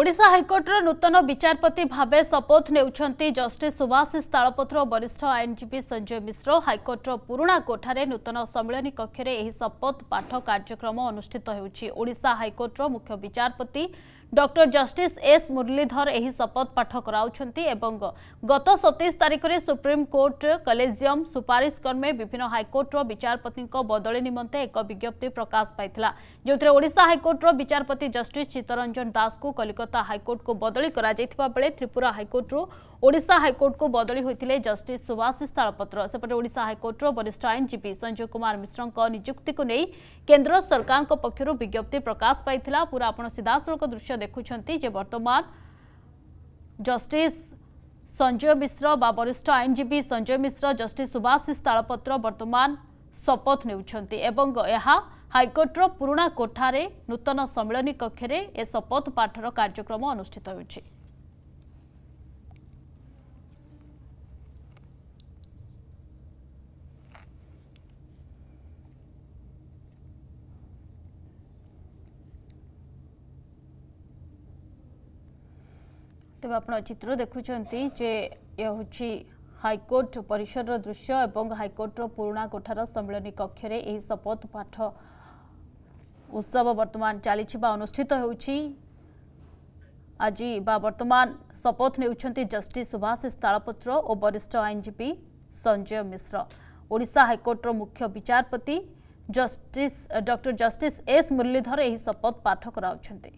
ଓଡ଼ିଶା ହାଇକୋର୍ଟର ନୂତନ ବିଚାରପତି ଭାବେ ଶପଥ ନେଉଛନ୍ତି ଜଷ୍ଟିସ୍ ସୁଭାଶିଷ ତାଳପତ୍ର ବରିଷ୍ଠ ଆଇନଜୀବୀ ସଞ୍ଜୟ ମିଶ୍ର ହାଇକୋର୍ଟର ପୁରୁଣା କୋଠାରେ ନୂତନ ସମ୍ମିଳନୀ କକ୍ଷରେ ଏହି ଶପଥ ପାଠ କାର୍ଯ୍ୟକ୍ରମ ଅନୁଷ୍ଠିତ ହେଉଛି ଓଡ଼ିଶା ହାଇକୋର୍ଟର ମୁଖ୍ୟ ବିଚାରପତି ଡକ୍ଟର ଜଷ୍ଟିସ୍ ଏସ୍ ମୁରଲୀଧର ଏହି ଶପଥ ପାଠ କରାଉଛନ୍ତି ଏବଂ ଗତ ସତେଇଶ ତାରିଖରେ ସୁପ୍ରିମକୋର୍ଟ କଲେଜିୟମ୍ ସୁପାରିଶ କ୍ରମେ ବିଭିନ୍ନ ହାଇକୋର୍ଟର ବିଚାରପତିଙ୍କ ବଦଳି ନିମନ୍ତେ ଏକ ବିଜ୍ଞପ୍ତି ପ୍ରକାଶ ପାଇଥିଲା ଯେଉଁଥିରେ ଓଡ଼ିଶା ହାଇକୋର୍ଟର ବିଚାରପତି ଜଷ୍ଟିସ୍ ଚିତ୍ତରଞ୍ଜନ ଦାସଙ୍କୁ କଲିକତା ହାଇକୋର୍ଟକୁ ବଦଳି କରାଯାଇଥିବା ବେଳେ ତ୍ରିପୁରା ହାଇକୋର୍ଟରୁ ଓଡ଼ିଶା ହାଇକୋର୍ଟକୁ ବଦଳି ହୋଇଥିଲେ ଜଷ୍ଟିସ୍ ସୁଭାଶିଷ ତାଳପତ୍ର ସେପଟେ ଓଡ଼ିଶା ହାଇକୋର୍ଟର ବରିଷ୍ଠ ଆଇନଜୀବୀ ସଞ୍ଜୀବ କୁମାର ମିଶ୍ରଙ୍କ ନିଯୁକ୍ତିକୁ ନେଇ କେନ୍ଦ୍ର ସରକାରଙ୍କ ପକ୍ଷରୁ ବିଜ୍ଞପ୍ତି ପ୍ରକାଶ ପାଇଥିଲା ପୁରା ଆପଣ ସିଧାସଳଖ ଦୃଶ୍ୟ ଦେଖୁଛନ୍ତି ଯେ ବର୍ତ୍ତମାନ ଜଷ୍ଟିସ୍ ସଞ୍ଜୟ ମିଶ୍ର ବା ବରିଷ୍ଠ ଆଇନଜୀବୀ ସଞ୍ଜୟ ମିଶ୍ର ଜଷ୍ଟିସ୍ ସୁଭାଶିଷ ତାଳପତ୍ର ବର୍ତ୍ତମାନ ଶପଥ ନେଉଛନ୍ତି ଏବଂ ଏହା ହାଇକୋର୍ଟର ପୁରୁଣା କୋଠାରେ ନୂତନ ସମ୍ମିଳନୀ କକ୍ଷରେ ଏ ଶପଥ କାର୍ଯ୍ୟକ୍ରମ ଅନୁଷ୍ଠିତ ହେଉଛି ତେବେ ଆପଣ ଚିତ୍ର ଦେଖୁଛନ୍ତି ଯେ ଏ ହେଉଛି ହାଇକୋର୍ଟ ପରିସରର ଦୃଶ୍ୟ ଏବଂ ହାଇକୋର୍ଟର ପୁରୁଣା କୋଠାର ସମ୍ମିଳନୀ କକ୍ଷରେ ଏହି ଶପଥ ପାଠ ଉତ୍ସବ ବର୍ତ୍ତମାନ ଚାଲିଛି ବା ଅନୁଷ୍ଠିତ ହେଉଛି ଆଜି ବା ବର୍ତ୍ତମାନ ଶପଥ ନେଉଛନ୍ତି ଜଷ୍ଟିସ୍ ସୁଭାଶିଷ ତାଳପତ୍ର ଓ ବରିଷ୍ଠ ଆଇନଜୀବୀ ସଞ୍ଜୟ ମିଶ୍ର ଓଡ଼ିଶା ହାଇକୋର୍ଟର ମୁଖ୍ୟ ବିଚାରପତି justice doctor justice S Muralidhar ଏହି ଶପଥ ପାଠ କରାଉଛନ୍ତି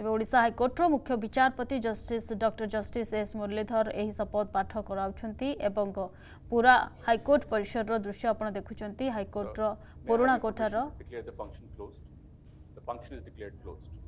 ତେବେ ଓଡ଼ିଶା ହାଇକୋର୍ଟର ମୁଖ୍ୟ ବିଚାରପତି justice doctor justice S Muralidhar ଏହି ଶପଥ ପାଠ କରାଉଛନ୍ତି ଏବଂ ପୁରା ହାଇକୋର୍ଟ ପରିସରର ଦୃଶ୍ୟ ଆପଣ ଦେଖୁଛନ୍ତି ହାଇକୋର୍ଟର ପୁରୁଣା କୋଠାର function is declared closed.